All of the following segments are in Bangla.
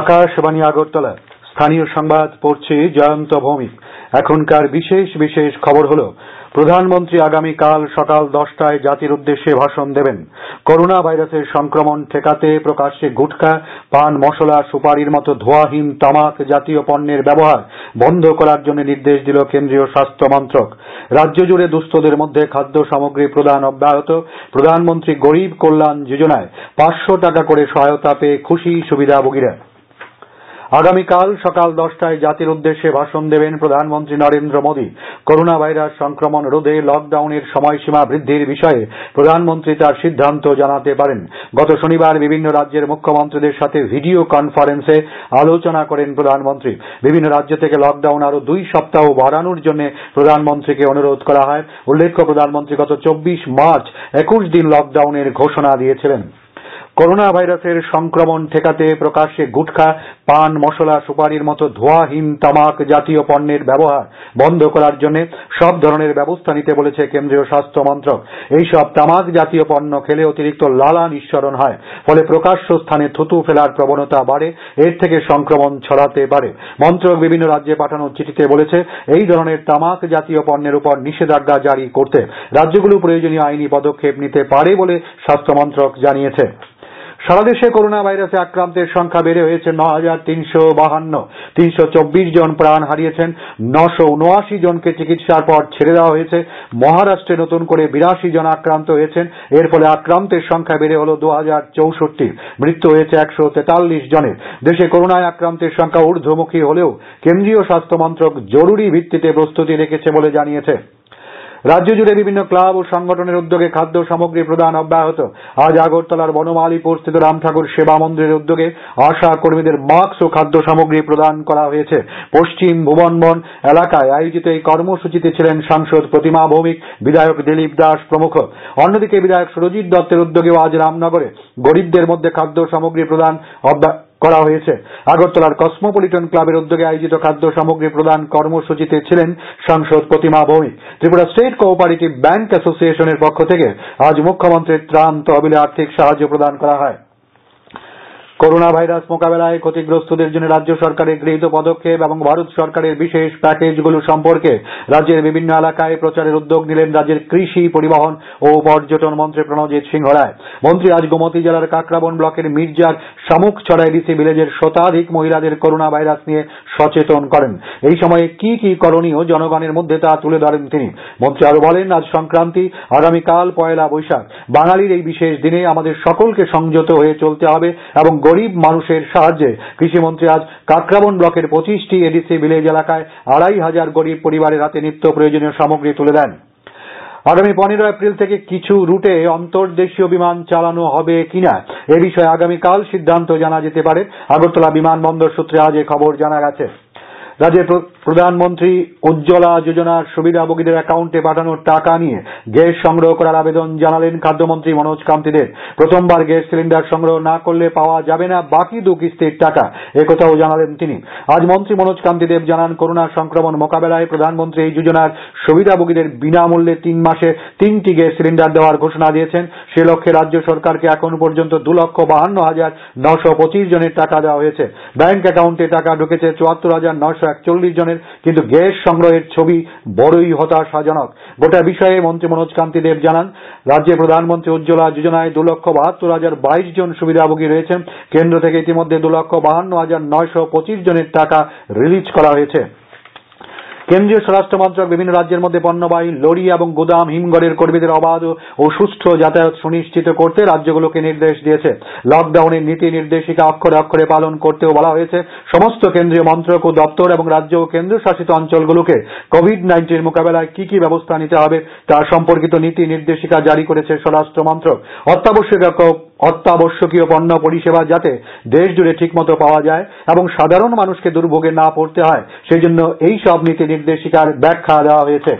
আকাশবাণী আগরতলা স্থানীয় সংবাদ পড়ছে জয়ন্ত ভৌমিক এখনকার বিশেষ বিশেষ খবর হল প্রধানমন্ত্রী আগামীকাল সকাল দশটায় জাতির উদ্দেশ্যে ভাষণ দেবেন করোনা ভাইরাসের সংক্রমণ ঠেকাতে প্রকাশ্যে গুটখা পান মশলা সুপারির মতো ধোয়াহীন তামাক জাতীয় পণ্যের ব্যবহার বন্ধ করার জন্য নির্দেশ দিল কেন্দ্রীয় স্বাস্থ্য মন্ত্রক রাজ্য জুড়ে দুস্থদের মধ্যে খাদ্য সামগ্রী প্রদান অব্যাহত প্রধানমন্ত্রী গরিব কল্যাণ যোজনায় পাঁচশো টাকা করে সহায়তা পেয়ে খুশি সুবিধাভোগীরা আগামীকাল সকাল দশটায় জাতির উদ্দেশ্যে ভাষণ দেবেন প্রধানমন্ত্রী নরেন্দ্র মোদী করোনা ভাইরাস সংক্রমণ রোধে লকডাউনের সময়সীমা বৃদ্ধির বিষয়ে প্রধানমন্ত্রী তার সিদ্ধান্ত জানাতে পারেন গত শনিবার বিভিন্ন রাজ্যের মুখ্যমন্ত্রীদের সাথে ভিডিও কনফারেন্সে আলোচনা করেন প্রধানমন্ত্রী বিভিন্ন রাজ্য থেকে লকডাউন আরও দুই সপ্তাহ বাড়ানোর জন্য প্রধানমন্ত্রীকে অনুরোধ করা হয় উল্লেখ্য প্রধানমন্ত্রী গত চব্বিশ মার্চ একুশ দিন লকডাউনের ঘোষণা দিয়েছিলেন করোনা ভাইরাসের সংক্রমণ ঠেকাতে প্রকাশ্যে গুটখা পান মশলা সুপারির মতো ধোঁয়াহীন তামাক জাতীয় পণ্যের ব্যবহার বন্ধ করার জন্য সব ধরনের ব্যবস্থা নিতে বলেছে কেন্দ্রীয় স্বাস্থ্য মন্ত্রক এইসব তামাক জাতীয় পণ্য খেলে অতিরিক্ত লালা নিঃসরণ হয় ফলে প্রকাশ্য স্থানে থুতু ফেলার প্রবণতা বাড়ে এর থেকে সংক্রমণ ছড়াতে পারে মন্ত্রক বিভিন্ন রাজ্যে পাঠানো চিঠিতে বলেছে এই ধরনের তামাক জাতীয় পণ্যের উপর নিষেধাজ্ঞা জারি করতে রাজ্যগুলো প্রয়োজনীয় আইনি পদক্ষেপ নিতে পারে বলে স্বাস্থ্য মন্ত্রক জানিয়েছে সারা দেশে করোনা ভাইরাসে আক্রান্তের সংখ্যা বেড়ে হয়েছে ন হাজার তিনশো বাহান্ন তিনশো চব্বিশ জন প্রাণ হারিয়েছেন নশো উনআশি জনকে চিকিৎসার পর ছেড়ে দেওয়া হয়েছে মহারাষ্ট্রে নতুন করে বিরাশি জন আক্রান্ত হয়েছেন এর ফলে আক্রান্তের সংখ্যা বেড়ে হল দু হাজার চৌষট্টি মৃত্যু হয়েছে একশো তেতাল্লিশ জনের দেশে করোনায় আক্রান্তের সংখ্যা ঊর্ধ্বমুখী হলেও কেন্দ্রীয় স্বাস্থ্যমন্ত্রক জরুরি ভিত্তিতে প্রস্তুতি রেখেছে বলে জানিয়েছে রাজ্য জুড়ে বিভিন্ন ক্লাব ও সংগঠনের উদ্যোগে খাদ্য সামগ্রী প্রদান অব্যাহত আজ আগরতলার বনমালীপুর স্থিত রামঠাকুর সেবা মন্দিরের উদ্যোগে আশা কর্মীদের মাস্ক ও খাদ্য সামগ্রী প্রদান করা হয়েছে পশ্চিম ভুবনবন এলাকায় আয়োজিত এই কর্মসূচিতে ছিলেন সাংসদ প্রতিমা ভৌমিক বিধায়ক দিলীপ দাস প্রমুখ অন্যদিকে বিধায়ক সুরজিৎ দত্তের উদ্যোগেও আজ রামনগরে গরিবদের মধ্যে খাদ্য সামগ্রী প্রদান অব্যাহত করা হয়েছে আগরতলার কসমোপলিটন ক্লাবের উদ্যোগে আয়োজিত খাদ্য সামগ্রী প্রদান কর্মসূচিতে ছিলেন সাংসদ Pratima Bhowmik Tripura state cooperative bank এসোসিয়েশনের পক্ষ থেকে আজ মুখ্যমন্ত্রীর ত্রাণ তহবিলে আর্থিক সাহায্য প্রদান করা হয় করোনা ভাইরাস মোকাবেলায় ক্ষতিগ্রস্তদের জন্য রাজ্য সরকারের গৃহীত পদক্ষেপ এবং ভারত সরকারের বিশেষ প্যাকেজগুলো সম্পর্কে রাজ্যের বিভিন্ন এলাকায় প্রচারের উদ্যোগ নিলেন রাজ্যের কৃষি পরিবহন ও পর্যটন মন্ত্রী প্রণজিৎ সিংহ রায় মন্ত্রী আজ গোমতি জেলার কাকরাবন ব্লকের মির্জার ছড়াই ডিসি ভিলেজের শতাধিক মহিলাদের করোনা ভাইরাস নিয়ে সচেতন করেন এই সময়ে কি কি করণীয় জনগণের মধ্যে তা তুলে ধরেন তিনি মন্ত্রী আরো বলেন আজ সংক্রান্তি আগামীকাল পয়লা বৈশাখ বাঙালির এই বিশেষ দিনে আমাদের সকলকে সংযত হয়ে চলতে হবে এবং গরিব মানুষের সাহায্যে কৃষিমন্ত্রী আজ কাকরাবন ব্লকের পঁচিশটি এডিসি ভিলেজ এলাকায় আড়াই হাজার গরিব পরিবারের হাতে নিত্য প্রয়োজনীয় সামগ্রী তুলে দেন আগামী পনেরো এপ্রিল থেকে কিছু রুটে অন্তর্দেশীয় বিমান চালানো হবে কিনা এ বিষয়ে আগামীকাল সিদ্ধান্ত জানা যেতে পারে আগরতলা বিমানবন্দর সূত্রে আজ এ খবর জানা গেছে রাজ্যের প্রধানমন্ত্রী উজ্জ্বলা যোজনার সুবিধাভোগীদের অ্যাকাউন্টে পাঠানোর টাকা নিয়ে গ্যাস সংগ্রহ করার আবেদন জানালেন খাদ্যমন্ত্রী মনোজ কান্তি দেব প্রথমবার গ্যাস সিলিন্ডার সংগ্রহ না করলে পাওয়া যাবে না বাকি দু কিস্তির টাকা একথাও জানালেন তিনি আজ মন্ত্রী মনোজ কান্তি দেব জানান করোনা সংক্রমণ মোকাবেলায় প্রধানমন্ত্রী এই যোজনার সুবিধাভোগীদের বিনামূল্যে তিন মাসে তিনটি গ্যাস সিলিন্ডার দেওয়ার ঘোষণা দিয়েছেন সে লক্ষ্যে রাজ্য সরকারকে এখন পর্যন্ত দু লক্ষ বাহান্ন হাজার নশো পঁচিশ জনের টাকা দেওয়া হয়েছে ব্যাংক অ্যাকাউন্টে টাকা ঢুকেছে চুয়াত্তর হাজার নশো এক জনের কিন্তু গ্যাস সংগ্রহের ছবি বড়ই হতাশাজনক গোটা বিষয়ে মন্ত্রী মনোজ কান্তি দেব জানান রাজ্যে প্রধানমন্ত্রী উজ্জ্বলা যোজনায় দু লক্ষ বাহাত্তর হাজার বাইশ জন সুবিধাভোগী রয়েছেন কেন্দ্র থেকে ইতিমধ্যে দু লক্ষ বাহান্ন হাজার নয়শো পঁচিশ জনের টাকা রিলিজ করা হয়েছে কেন্দ্রীয় স্বরাষ্ট্র মন্ত্রক বিভিন্ন রাজ্যের মধ্যে পণ্যবাহী লরি এবং গুদাম হিমঘরের কর্মীদের অবাধ ও সুষ্ঠু যাতায়াত সুনিশ্চিত করতে রাজ্যগুলোকে নির্দেশ দিয়েছে লকডাউনের নীতি নির্দেশিকা অক্ষরে অক্ষরে পালন করতেও বলা হয়েছে সমস্ত কেন্দ্রীয় মন্ত্রক ও দপ্তর এবং রাজ্য ও কেন্দ্রশাসিত অঞ্চলগুলোকে কোভিড নাইন্টিন মোকাবেলায় কি কি ব্যবস্থা নিতে হবে তা সম্পর্কিত নীতি নির্দেশিকা জারি করেছে স্বরাষ্ট্র মন্ত্রক অত্যাবশ্যক অত্যাবশ্যকীয় পণ্য পরিষেবা যাতে দেশজুড়ে ঠিকমতো পাওয়া যায় এবং সাধারণ মানুষকে দুর্ভোগে না পড়তে হয় সেই জন্য এই সব নীতি নির্দেশিকার ব্যাখ্যা দেওয়া হয়েছে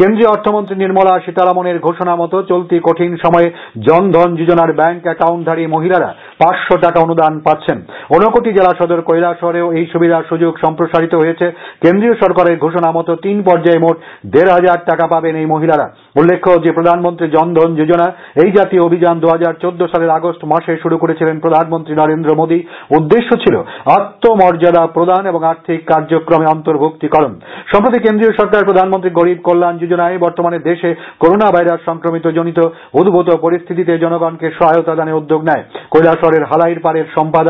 কেন্দ্রীয় অর্থমন্ত্রী নির্মলা সীতারমনের ঘোষণা মতো চলতি কঠিন সময়ে জনধন যোজনার ব্যাঙ্ক অ্যাকাউন্টধারী মহিলারা পাঁচশো টাকা অনুদান পাচ্ছেন অনকটি জেলা সদর কৈলাসহরেও এই সুবিধার সুযোগ সম্প্রসারিত হয়েছে কেন্দ্রীয় সরকারের ঘোষণা মতো তিন পর্যায়ে মোট দেড় হাজার টাকা পাবেন এই মহিলারা উল্লেখ্য যে প্রধানমন্ত্রী জনধন যোজনা এই জাতীয় অভিযান দু হাজার চোদ্দ সালের আগস্ট মাসে শুরু করেছিলেন প্রধানমন্ত্রী নরেন্দ্র মোদী উদ্দেশ্য ছিল আত্মমর্যাদা প্রদান এবং আর্থিক কার্যক্রমে অন্তর্ভুক্তিকরণ সম্প্রতি কেন্দ্রীয় সরকার প্রধানমন্ত্রী গরিব কল্যাণ প্রতিযোগিতায় বর্তমানে দেশে করোনা ভাইরাস সংক্রমিত জনিত উদ্ভূত পরিস্থিতিতে জনগণকে সহায়তা দানে উদ্যোগ নেয় কৈলাসরের হালাইর পাড়ের শম্পা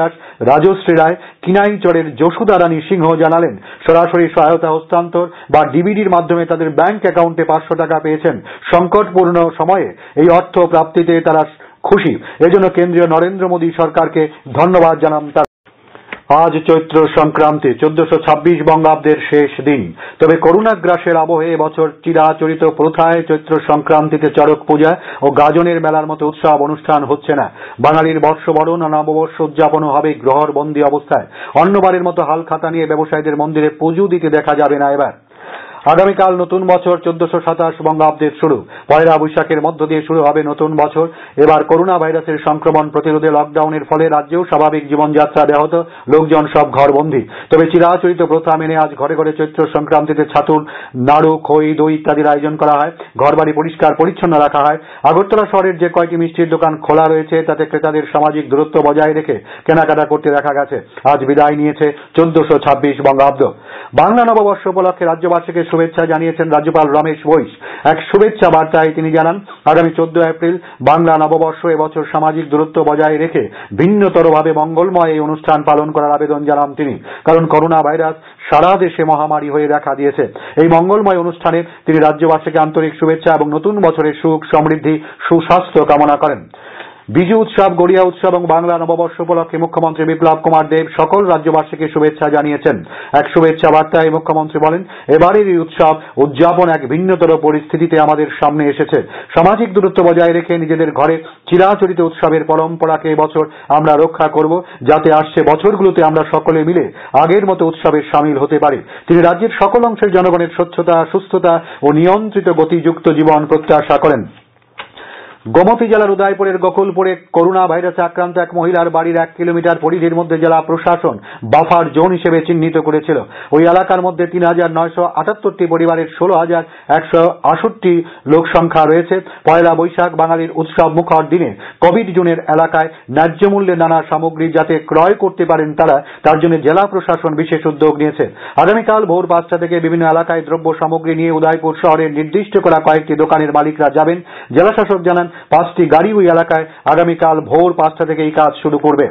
রাজশ্রী রায় কিনাইচরের যশোদা রানী সিংহ জানালেন সরাসরি সহায়তা হস্তান্তর বা ডিবিডির মাধ্যমে তাদের ব্যাংক অ্যাকাউন্টে পাঁচশো টাকা পেয়েছেন সংকটপূর্ণ সময়ে এই অর্থ প্রাপ্তিতে তারা খুশি এজন্য কেন্দ্রীয় নরেন্দ্র মোদী সরকারকে ধন্যবাদ জানান তারা আজ চৈত্র সংক্রান্তি চোদ্দশো ছাব্বিশ বঙ্গাব্দের শেষ দিন তবে গ্রাসের আবহে এবছর চিরাচরিত প্রথায় চৈত্র সংক্রান্তিতে চড়ক পূজা ও গাজনের মেলার মতো উৎসব অনুষ্ঠান হচ্ছে না বাঙালির বর্ষবরণ ও নববর্ষ উদযাপনও হবে গ্রহর বন্দী অবস্থায় অন্যবারের মতো হালখাতা নিয়ে ব্যবসায়ীদের মন্দিরে পুজো দিতে দেখা যাবে না এবার আগামীকাল নতুন বছর চোদ্দশো সাতাশ বঙ্গাব্দের শুরু পয়লা বৈশাখের মধ্য দিয়ে শুরু হবে নতুন বছর এবার করোনা ভাইরাসের সংক্রমণ প্রতিরোধে লকডাউনের ফলে রাজ্যেও স্বাভাবিক জীবনযাত্রা ব্যাহত লোকজন সব ঘরবন্দী তবে চিরাচরিত প্রথা মেনে আজ ঘরে ঘরে চৈত্র সংক্রান্তিতে ছাতুর নাড়ু খই দই ইত্যাদির আয়োজন করা হয় ঘরবাড়ি পরিষ্কার পরিচ্ছন্ন রাখা হয় আগরতলা শহরের যে কয়েকটি মিষ্টির দোকান খোলা রয়েছে তাতে ক্রেতাদের সামাজিক দূরত্ব বজায় রেখে কেনাকাটা করতে দেখা গেছে আজ বিদায় নিয়েছে চোদ্দশো ছাব্বিশ বঙ্গাব্দ বাংলা নববর্ষ উপলক্ষে রাজ্যবাসীকে শুভেচ্ছা জানিয়েছেন রাজ্যপাল রমেশ বৈশ এক শুভেচ্ছা বার্তায় তিনি জানান আগামী চোদ্দ এপ্রিল বাংলা নববর্ষ এবছর সামাজিক দূরত্ব বজায় রেখে ভিন্নতরভাবে মঙ্গলময় এই অনুষ্ঠান পালন করার আবেদন জানান তিনি কারণ করোনা ভাইরাস সারা দেশে মহামারী হয়ে দেখা দিয়েছে এই মঙ্গলময় অনুষ্ঠানে তিনি রাজ্যবাসীকে আন্তরিক শুভেচ্ছা এবং নতুন বছরের সুখ সমৃদ্ধি সুস্বাস্থ্য কামনা করেন বিজু উৎসব গড়িয়া উৎসব এবং বাংলা নববর্ষ উপলক্ষে মুখ্যমন্ত্রী বিপ্লব কুমার দেব সকল রাজ্যবাসীকে শুভেচ্ছা জানিয়েছেন এক শুভেচ্ছা বার্তায় মুখ্যমন্ত্রী বলেন এবারের এই উৎসব উদযাপন এক ভিন্নতর পরিস্থিতিতে আমাদের সামনে এসেছে সামাজিক দূরত্ব বজায় রেখে নিজেদের ঘরে চিরাচরিত উৎসবের পরম্পরাকে এবছর আমরা রক্ষা করব যাতে আসছে বছরগুলোতে আমরা সকলে মিলে আগের মতো উৎসবে সামিল হতে পারি তিনি রাজ্যের সকল অংশের জনগণের স্বচ্ছতা সুস্থতা ও নিয়ন্ত্রিত গতিযুক্ত জীবন প্রত্যাশা করেন গোমতী জেলার উদয়পুরের গোকুলপুরে করোনা ভাইরাসে আক্রান্ত এক মহিলার বাড়ির এক কিলোমিটার পরিধির মধ্যে জেলা প্রশাসন বাফার জোন হিসেবে চিহ্নিত করেছিল ওই এলাকার মধ্যে তিন হাজার নয়শ আটাত্তরটি পরিবারের ষোলো হাজার একশো আষট্টি লোক সংখ্যা রয়েছে পয়লা বৈশাখ বাঙালির উৎসব মুখর দিনে কোভিড জোনের এলাকায় ন্যায্য মূল্যে নানা সামগ্রী যাতে ক্রয় করতে পারেন তারা তার জন্য জেলা প্রশাসন বিশেষ উদ্যোগ নিয়েছে আগামীকাল ভোর পাঁচটা থেকে বিভিন্ন এলাকায় দ্রব্য সামগ্রী নিয়ে উদয়পুর শহরের নির্দিষ্ট করা কয়েকটি দোকানের মালিকরা যাবেন জেলাশাসক জানান পাঁচটি গাড়ি ওই এলাকায় আগামীকাল ভোর পাঁচটা থেকে এই কাজ শুরু করবে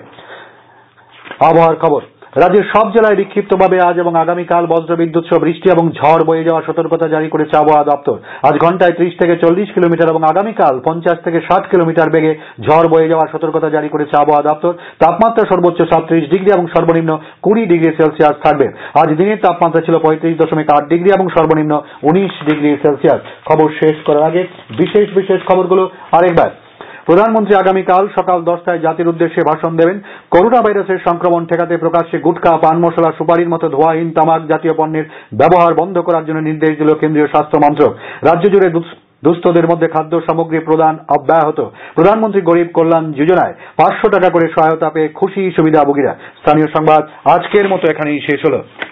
রাজ্যের সব জেলায় বিক্ষিপ্তভাবে আজ এবং আগামীকাল বজ্রবিদ্যুৎ সহ বৃষ্টি এবং ঝড় বয়ে যাওয়ার সতর্কতা জারি করেছে আবহাওয়া দপ্তর আজ ঘন্টায় ত্রিশ থেকে চল্লিশ কিলোমিটার এবং আগামীকাল পঞ্চাশ থেকে ষাট কিলোমিটার বেগে ঝড় বয়ে যাওয়ার সতর্কতা জারি করেছে আবহাওয়া দপ্তর তাপমাত্রা সর্বোচ্চ সাতত্রিশ ডিগ্রি এবং সর্বনিম্ন কুড়ি ডিগ্রি সেলসিয়াস থাকবে আজ দিনের তাপমাত্রা ছিল পঁয়ত্রিশ দশমিক আট ডিগ্রি এবং সর্বনিম্ন উনিশ ডিগ্রি সেলসিয়াস খবর শেষ করার আগে বিশেষ বিশেষ খবরগুলো আরেকবার প্রধানমন্ত্রী আগামীকাল সকাল দশটায় জাতির উদ্দেশ্যে ভাষণ দেবেন করোনা ভাইরাসের সংক্রমণ ঠেকাতে প্রকাশ্যে গুটকা পান মশলা সুপারির মতো ধোয়াহীন তামাক জাতীয় পণ্যের ব্যবহার বন্ধ করার জন্য নির্দেশ দিল কেন্দ্রীয় স্বাস্থ্য মন্ত্রক রাজ্যজুড়ে দুস্থদের মধ্যে খাদ্য সামগ্রী প্রদান অব্যাহত প্রধানমন্ত্রী গরিব কল্যাণ যোজনায় পাঁচশো টাকা করে সহায়তা পেয়ে খুশি সুবিধাভোগীরা স্থানীয় সংবাদ আজকের মতো এখানেই শেষ হলো